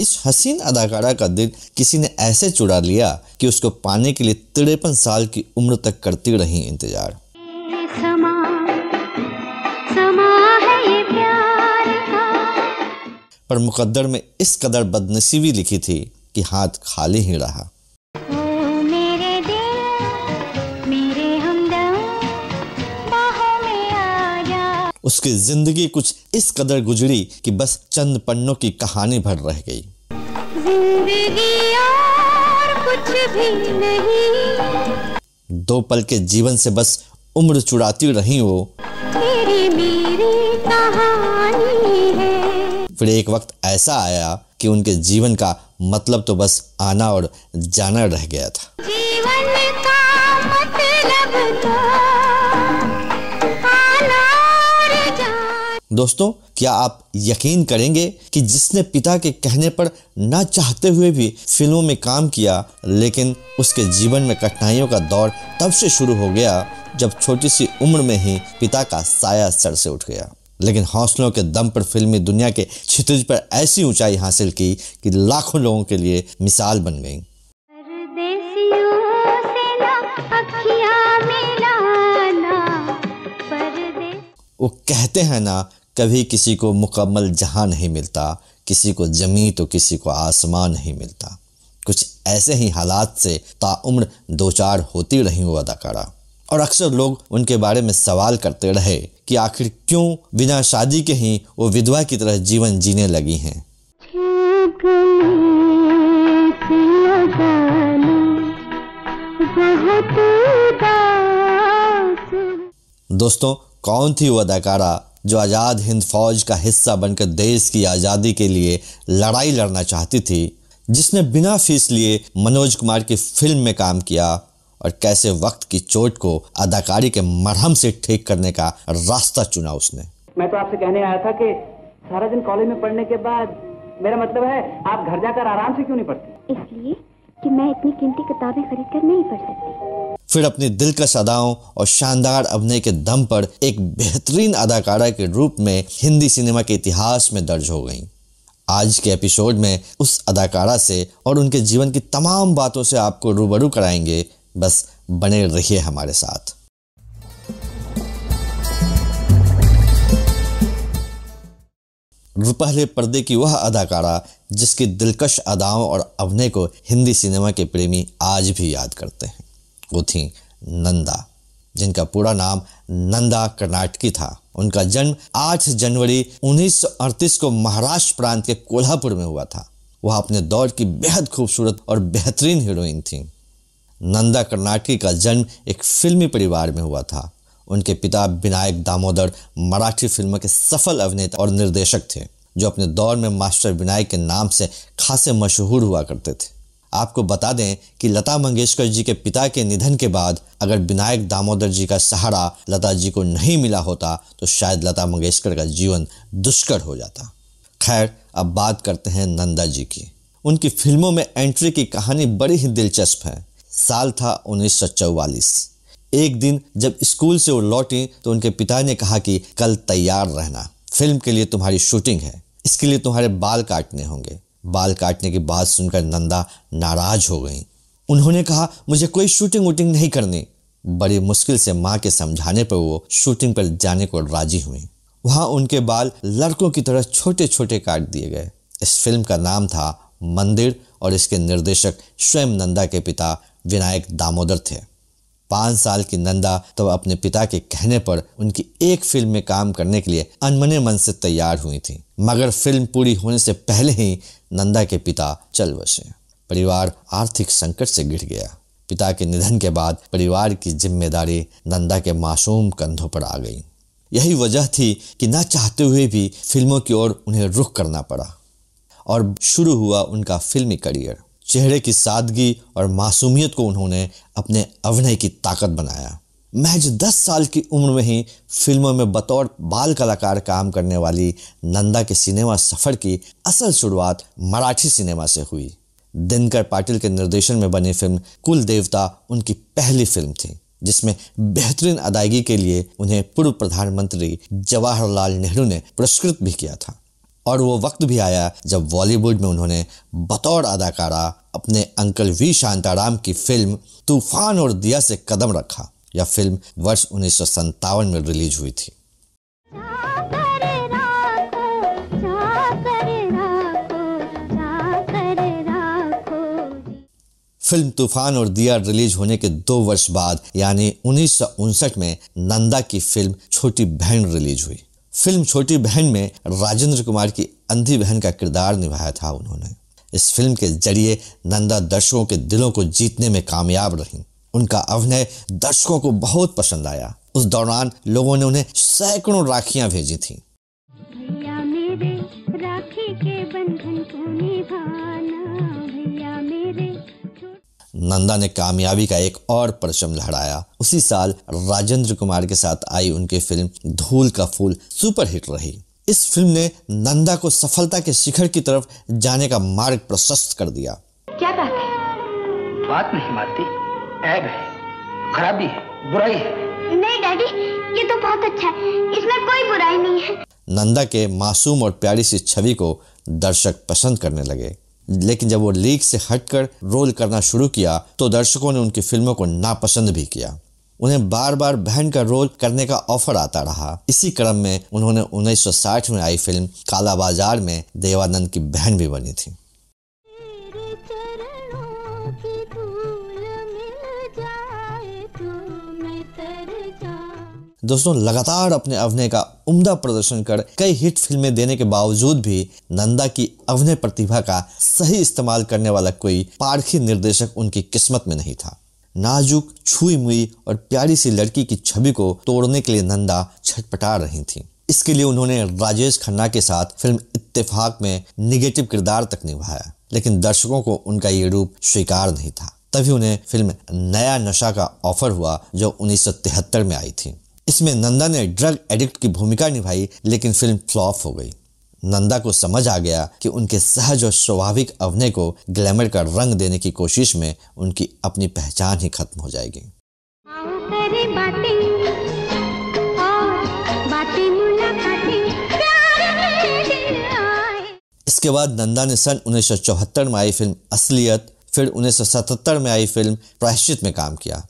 इस हसीन अदाकारा का दिल किसी ने ऐसे चुरा लिया कि उसको पाने के लिए तिरपन साल की उम्र तक करती रही इंतजार पर मुकद्दर में इस कदर बदनसीबी लिखी थी कि हाथ खाली ही रहा उसकी जिंदगी कुछ इस कदर गुजरी कि बस चंद पन्नों की कहानी भर रह गई और कुछ भी नहीं दो पल के जीवन से बस उम्र चुराती रही वो मेरी मेरी कहानी है फिर एक वक्त ऐसा आया कि उनके जीवन का मतलब तो बस आना और जाना रह गया था जीवन का दोस्तों क्या आप यकीन करेंगे कि जिसने पिता के कहने पर ना चाहते हुए भी फिल्मों में काम किया लेकिन उसके जीवन में कठिनाइयों का दौर तब से शुरू हो गया जब छोटी सी उम्र में ही पिता का साया सर से उठ गया लेकिन हौसलों के दम पर फिल्मी दुनिया के क्षितिज पर ऐसी ऊंचाई हासिल की कि लाखों लोगों के लिए मिसाल बन गई वो कहते हैं ना कभी किसी को मुकम्मल जहाँ नहीं मिलता किसी को जमी तो किसी को आसमान नहीं मिलता कुछ ऐसे ही हालात से ताउम्र दो चार होती रही वो अदाकारा और अक्सर लोग उनके बारे में सवाल करते रहे कि आखिर क्यों बिना शादी के ही वो विधवा की तरह जीवन जीने लगी हैं दोस्तों कौन थी वो अदाकारा जो आज़ाद हिंद फौज का हिस्सा बनकर देश की आज़ादी के लिए लड़ाई लड़ना चाहती थी जिसने बिना फीस लिए मनोज कुमार की फिल्म में काम किया और कैसे वक्त की चोट को अदाकारी के मरहम से ठीक करने का रास्ता चुना उसने मैं तो आपसे कहने आया था कि सारा दिन कॉलेज में पढ़ने के बाद मेरा मतलब है आप घर जाकर आराम से क्यों नहीं पढ़ते इसलिए कि मैं इतनी कीमती किताबें खरीद कर नहीं पढ़ सकती फिर अपनी दिलकश अदाओं और शानदार अभिनय के दम पर एक बेहतरीन अदाकारा के रूप में हिंदी सिनेमा के इतिहास में दर्ज हो गईं आज के एपिसोड में उस अदाकारा से और उनके जीवन की तमाम बातों से आपको रूबरू कराएंगे बस बने रहिए हमारे साथ रुपहले पर्दे की वह अदाकारा जिसकी दिलकश अदाओं और अभिनय को हिंदी सिनेमा के प्रेमी आज भी याद करते हैं वो थी नंदा जिनका पूरा नाम नंदा कर्नाटकी था उनका जन्म 8 जनवरी 1938 को महाराष्ट्र प्रांत के कोल्हापुर में हुआ था वह अपने दौर की बेहद खूबसूरत और बेहतरीन हीरोइन थीं नंदा कर्नाटकी का जन्म एक फिल्मी परिवार में हुआ था उनके पिता विनायक दामोदर मराठी फिल्मों के सफल अभिनेता और निर्देशक थे जो अपने दौर में मास्टर विनायक के नाम से खासे मशहूर हुआ करते थे आपको बता दें कि लता मंगेशकर जी के पिता के निधन के बाद अगर विनायक दामोदर जी का सहारा लता जी को नहीं मिला होता तो शायद लता मंगेशकर का जीवन दुष्कर हो जाता खैर अब बात करते हैं नंदा जी की उनकी फिल्मों में एंट्री की कहानी बड़ी ही दिलचस्प है साल था उन्नीस एक दिन जब स्कूल से वो लौटी तो उनके पिता ने कहा कि कल तैयार रहना फिल्म के लिए तुम्हारी शूटिंग है इसके लिए तुम्हारे बाल काटने होंगे बाल काटने की बात सुनकर नंदा नाराज हो गई उन्होंने कहा मुझे कोई शूटिंग वूटिंग नहीं करनी बड़ी मुश्किल से माँ के समझाने पर वो शूटिंग पर जाने को राजी हुई वहाँ उनके बाल लड़कों की तरह छोटे छोटे काट दिए गए इस फिल्म का नाम था मंदिर और इसके निर्देशक स्वयं नंदा के पिता विनायक दामोदर थे पाँच साल की नंदा तब तो अपने पिता के कहने पर उनकी एक फिल्म में काम करने के लिए अनमने मन से तैयार हुई थी मगर फिल्म पूरी होने से पहले ही नंदा के पिता चल बसे परिवार आर्थिक संकट से गिर गया पिता के निधन के बाद परिवार की जिम्मेदारी नंदा के मासूम कंधों पर आ गई यही वजह थी कि ना चाहते हुए भी फिल्मों की ओर उन्हें रुख करना पड़ा और शुरू हुआ उनका फिल्मी करियर चेहरे की सादगी और मासूमियत को उन्होंने अपने अभिनय की ताकत बनाया महज 10 साल की उम्र में ही फिल्मों में बतौर बाल कलाकार काम करने वाली नंदा के सिनेमा सफ़र की असल शुरुआत मराठी सिनेमा से हुई दिनकर पाटिल के निर्देशन में बनी फिल्म कुल देवता उनकी पहली फिल्म थी जिसमें बेहतरीन अदायगी के लिए उन्हें पूर्व प्रधानमंत्री जवाहरलाल नेहरू ने पुरस्कृत भी किया था और वो वक्त भी आया जब बॉलीवुड में उन्होंने बतौर अदाकारा अपने अंकल वी शांताराम की फिल्म तूफान और दिया से कदम रखा यह फिल्म वर्ष उन्नीस में रिलीज हुई थी फिल्म तूफान और दिया रिलीज होने के दो वर्ष बाद यानी उन्नीस में नंदा की फिल्म छोटी बहन रिलीज हुई फिल्म छोटी बहन में राजेंद्र कुमार की अंधी बहन का किरदार निभाया था उन्होंने इस फिल्म के जरिए नंदा दर्शकों के दिलों को जीतने में कामयाब रहीं उनका अभिनय दर्शकों को बहुत पसंद आया उस दौरान लोगों ने उन्हें सैकड़ों राखियां भेजी थी नंदा ने कामयाबी का एक और परचम लहराया उसी साल राजेंद्र कुमार के साथ आई उनकी फिल्म धूल का फूल सुपरहिट रही इस फिल्म ने नंदा को सफलता के शिखर की तरफ जाने का मार्ग प्रशस्त कर दिया क्या बात है बात नहीं मारती ऐब है खराबी है बुराई है नहीं डैडी ये तो बहुत अच्छा है इसमें कोई बुराई नहीं है नंदा के मासूम और प्यारी सी छवि को दर्शक पसंद करने लगे लेकिन जब वो लीक से हटकर रोल करना शुरू किया तो दर्शकों ने उनकी फिल्मों को नापसंद भी किया उन्हें बार बार बहन का रोल करने का ऑफर आता रहा इसी क्रम में उन्होंने 1960 में आई फिल्म काला बाजार में देवानंद की बहन भी बनी थी दोस्तों लगातार अपने अभिनय का उम्दा प्रदर्शन कर कई हिट फिल्में देने के बावजूद भी नंदा की अभिनय प्रतिभा का सही इस्तेमाल करने वाला कोई पारखी निर्देशक उनकी किस्मत में नहीं था नाजुक छुई मुई और प्यारी सी लड़की की छवि को तोड़ने के लिए नंदा छटपटा रही थी इसके लिए उन्होंने राजेश खन्ना के साथ फिल्म इत्तेफाक में निगेटिव किरदार तक निभाया लेकिन दर्शकों को उनका ये रूप स्वीकार नहीं था तभी उन्हें फिल्म नया नशा का ऑफर हुआ जो उन्नीस में आई थी इसमें नंदा ने ड्रग एडिक्ट की भूमिका निभाई लेकिन फिल्म फ्लॉप हो गई नंदा को समझ आ गया कि उनके सहज और स्वाभाविक अभिनय को ग्लैमर का रंग देने की कोशिश में उनकी अपनी पहचान ही खत्म हो जाएगी इसके बाद नंदा ने सन उन्नीस में आई फिल्म असलियत फिर 1977 में आई फिल्म प्रायश्चित में काम किया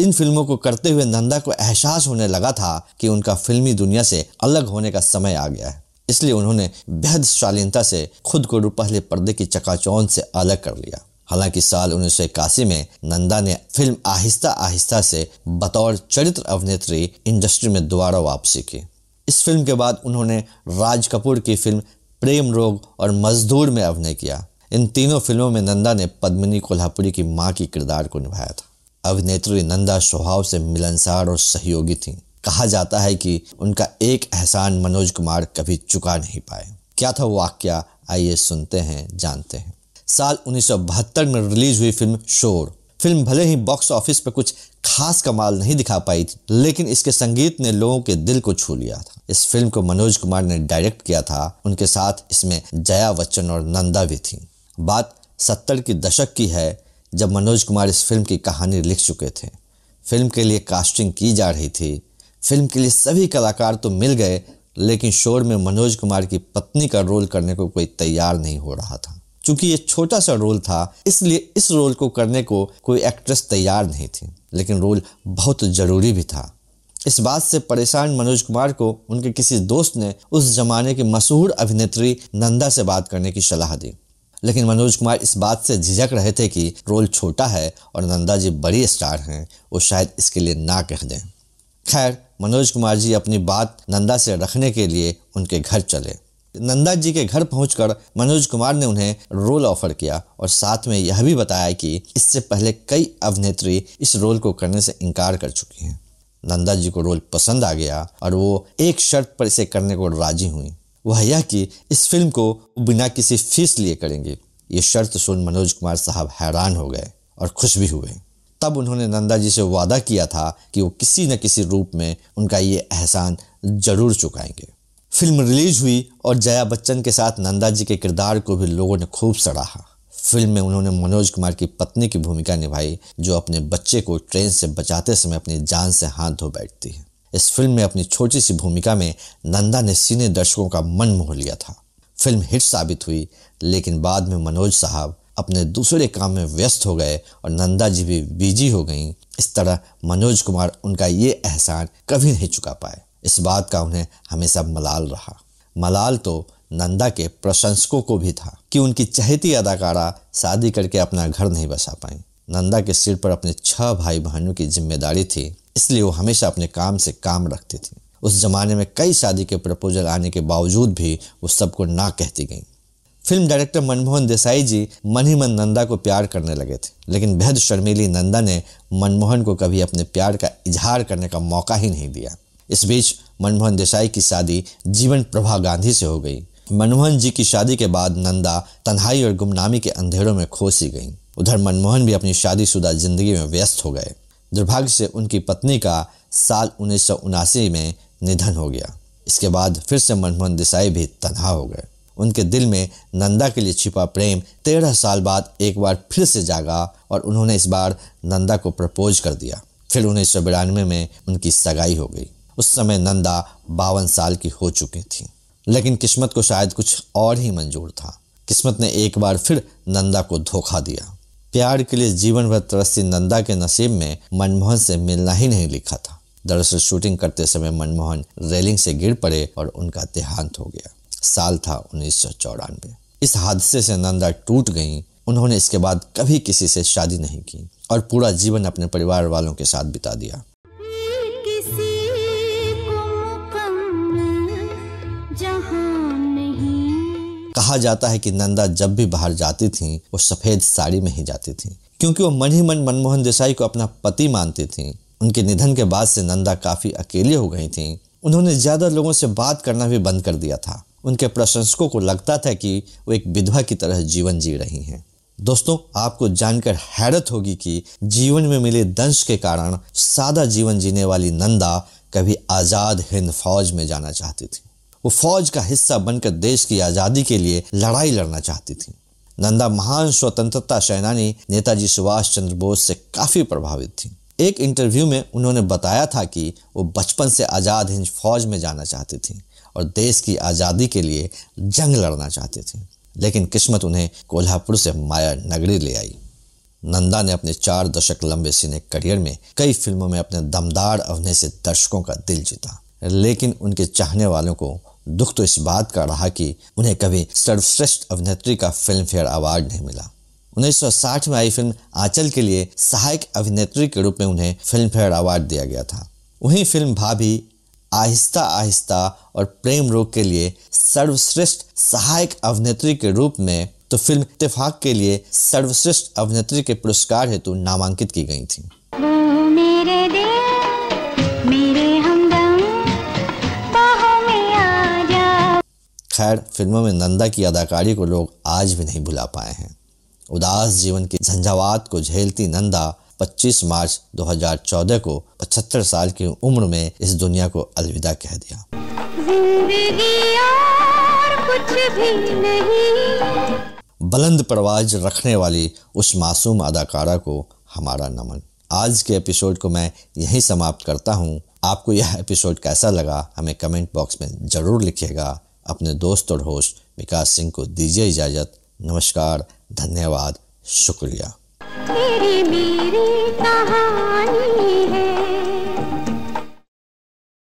इन फिल्मों को करते हुए नंदा को एहसास होने लगा था कि उनका फिल्मी दुनिया से अलग होने का समय आ गया है इसलिए उन्होंने बेहद शालीनता से खुद को पहले पर्दे की चकाचौन से अलग कर लिया हालांकि साल उन्नीस में नंदा ने फिल्म आहिस्ता आहिस्ता से बतौर चरित्र अभिनेत्री इंडस्ट्री में दोबारा वापसी की इस फिल्म के बाद उन्होंने राज कपूर की फिल्म प्रेम रोग और मजदूर में अभिनय किया इन तीनों फिल्मों में नंदा ने पद्मिनी कोल्हापुरी की माँ की किरदार को निभाया था अभिनेत्री नंदा स्वभाव से मिलनसार और सहयोगी थी कहा जाता है कि उनका एक एहसान मनोज कुमार कभी चुका नहीं पाए क्या था वाक्य आइए सुनते हैं जानते हैं साल उन्नीस में रिलीज हुई फिल्म शोर फिल्म भले ही बॉक्स ऑफिस पर कुछ खास कमाल नहीं दिखा पाई थी लेकिन इसके संगीत ने लोगों के दिल को छू लिया था इस फिल्म को मनोज कुमार ने डायरेक्ट किया था उनके साथ इसमें जया बच्चन और नंदा भी थी बात सत्तर की दशक की है जब मनोज कुमार इस फिल्म की कहानी लिख चुके थे फिल्म के लिए कास्टिंग की जा रही थी फिल्म के लिए सभी कलाकार तो मिल गए लेकिन शोर में मनोज कुमार की पत्नी का रोल करने को कोई तैयार नहीं हो रहा था क्योंकि ये छोटा सा रोल था इसलिए इस रोल को करने को कोई एक्ट्रेस तैयार नहीं थी लेकिन रोल बहुत ज़रूरी भी था इस बात से परेशान मनोज कुमार को उनके किसी दोस्त ने उस जमाने की मशहूर अभिनेत्री नंदा से बात करने की सलाह दी लेकिन मनोज कुमार इस बात से झिझक रहे थे कि रोल छोटा है और नंदा जी बड़ी स्टार हैं वो शायद इसके लिए ना कह दें खैर मनोज कुमार जी अपनी बात नंदा से रखने के लिए उनके घर चले नंदा जी के घर पहुंचकर मनोज कुमार ने उन्हें रोल ऑफर किया और साथ में यह भी बताया कि इससे पहले कई अभिनेत्री इस रोल को करने से इनकार कर चुकी हैं नंदा जी को रोल पसंद आ गया और वो एक शर्त पर इसे करने को राजी हुई वह यह कि इस फिल्म को बिना किसी फीस लिए करेंगे ये शर्त सुन मनोज कुमार साहब हैरान हो गए और खुश भी हुए तब उन्होंने नंदा जी से वादा किया था कि वो किसी न किसी रूप में उनका ये एहसान जरूर चुकाएंगे फिल्म रिलीज हुई और जया बच्चन के साथ नंदा जी के किरदार को भी लोगों ने खूब सराहा फिल्म में उन्होंने मनोज कुमार की पत्नी की भूमिका निभाई जो अपने बच्चे को ट्रेन से बचाते समय अपनी जान से हाथ धो बैठती है इस फिल्म में अपनी छोटी सी भूमिका में नंदा ने सीने दर्शकों का मन मोह लिया था फिल्म हिट साबित हुई लेकिन बाद में मनोज साहब अपने दूसरे काम में व्यस्त हो गए और नंदा जी भी बिजी हो गईं इस तरह मनोज कुमार उनका ये एहसान कभी नहीं चुका पाए इस बात का उन्हें हमेशा मलाल रहा मलाल तो नंदा के प्रशंसकों को भी था कि उनकी चहेती अदाकारा शादी करके अपना घर नहीं बसा पाई नंदा के सिर पर अपने छह भाई बहनों की जिम्मेदारी थी इसलिए वो हमेशा अपने काम से काम रखती थी उस जमाने में कई शादी के प्रपोजल आने के बावजूद भी वो सबको ना कहती गई फिल्म डायरेक्टर मनमोहन देसाई जी मन ही मन नंदा को प्यार करने लगे थे लेकिन बेहद शर्मीली नंदा ने मनमोहन को कभी अपने प्यार का इजहार करने का मौका ही नहीं दिया इस बीच मनमोहन देसाई की शादी जीवन प्रभा गांधी से हो गई मनमोहन जी की शादी के बाद नंदा तन्हाई और गुमनामी के अंधेरों में खोसी गई उधर मनमोहन भी अपनी शादीशुदा जिंदगी में व्यस्त हो गए दुर्भाग्य से उनकी पत्नी का साल उन्नीस में निधन हो गया इसके बाद फिर से मनमोहन देसाई भी तनहा हो गए उनके दिल में नंदा के लिए छिपा प्रेम तेरह साल बाद एक बार फिर से जागा और उन्होंने इस बार नंदा को प्रपोज कर दिया फिर उन्नीस में उनकी सगाई हो गई उस समय नंदा बावन साल की हो चुकी थी लेकिन किस्मत को शायद कुछ और ही मंजूर था किस्मत ने एक बार फिर नंदा को धोखा दिया प्यार के लिए जीवन भर तरसती नंदा के नसीब में मनमोहन से मिलना ही नहीं लिखा था दरअसल शूटिंग करते समय मनमोहन रेलिंग से गिर पड़े और उनका देहांत हो गया साल था उन्नीस इस हादसे से नंदा टूट गई उन्होंने इसके बाद कभी किसी से शादी नहीं की और पूरा जीवन अपने परिवार वालों के साथ बिता दिया कहा जाता है कि नंदा जब भी बाहर जाती थीं वो सफ़ेद साड़ी में ही जाती थीं क्योंकि वो मन ही मन मनमोहन देसाई को अपना पति मानती थीं उनके निधन के बाद से नंदा काफ़ी अकेली हो गई थीं उन्होंने ज़्यादा लोगों से बात करना भी बंद कर दिया था उनके प्रशंसकों को लगता था कि वो एक विधवा की तरह जीवन जी रही हैं दोस्तों आपको जानकर हैरत होगी कि जीवन में मिले दंश के कारण सादा जीवन जीने वाली नंदा कभी आज़ाद हिंद फौज में जाना चाहती थी वो फौज का हिस्सा बनकर देश की आज़ादी के लिए लड़ाई लड़ना चाहती थी नंदा महान स्वतंत्रता सेनानी नेताजी सुभाष चंद्र बोस से काफ़ी प्रभावित थी एक इंटरव्यू में उन्होंने बताया था कि वो बचपन से आज़ाद हिंद फौज में जाना चाहती थी और देश की आज़ादी के लिए जंग लड़ना चाहती थी लेकिन किस्मत उन्हें कोल्हापुर से माया नगरी ले आई नंदा ने अपने चार दशक लंबे सिने करियर में कई फिल्मों में अपने दमदार अभिनय से दर्शकों का दिल जीता लेकिन उनके चाहने वालों को दुख तो इस बात का रहा कि उन्हें कभी सर्वश्रेष्ठ अभिनेत्री का फिल्म फेयर अवार्ड नहीं मिला 1960 में आई फिल्म आंचल के लिए सहायक अभिनेत्री के रूप में उन्हें फिल्म फेयर अवार्ड दिया गया था वहीं फिल्म भाभी आहिस्ता आहिस्ता और प्रेम रोग के लिए सर्वश्रेष्ठ सहायक अभिनेत्री के रूप में तो फिल्म इतफाक के लिए सर्वश्रेष्ठ अभिनेत्री के पुरस्कार हेतु नामांकित की गई थी खैर फिल्मों में नंदा की अदाकारी को लोग आज भी नहीं भुला पाए हैं उदास जीवन की झंझावात को झेलती नंदा 25 मार्च 2014 को 75 साल की उम्र में इस दुनिया को अलविदा कह दिया कुछ भी नहीं बुलंद परवाज रखने वाली उस मासूम अदाकारा को हमारा नमन आज के एपिसोड को मैं यहीं समाप्त करता हूँ आपको यह एपिसोड कैसा लगा हमें कमेंट बॉक्स में ज़रूर लिखिएगा अपने दोस्त और होस्ट विकास सिंह को दीजिए इजाज़त नमस्कार धन्यवाद शुक्रिया मेरी मेरी कहानी है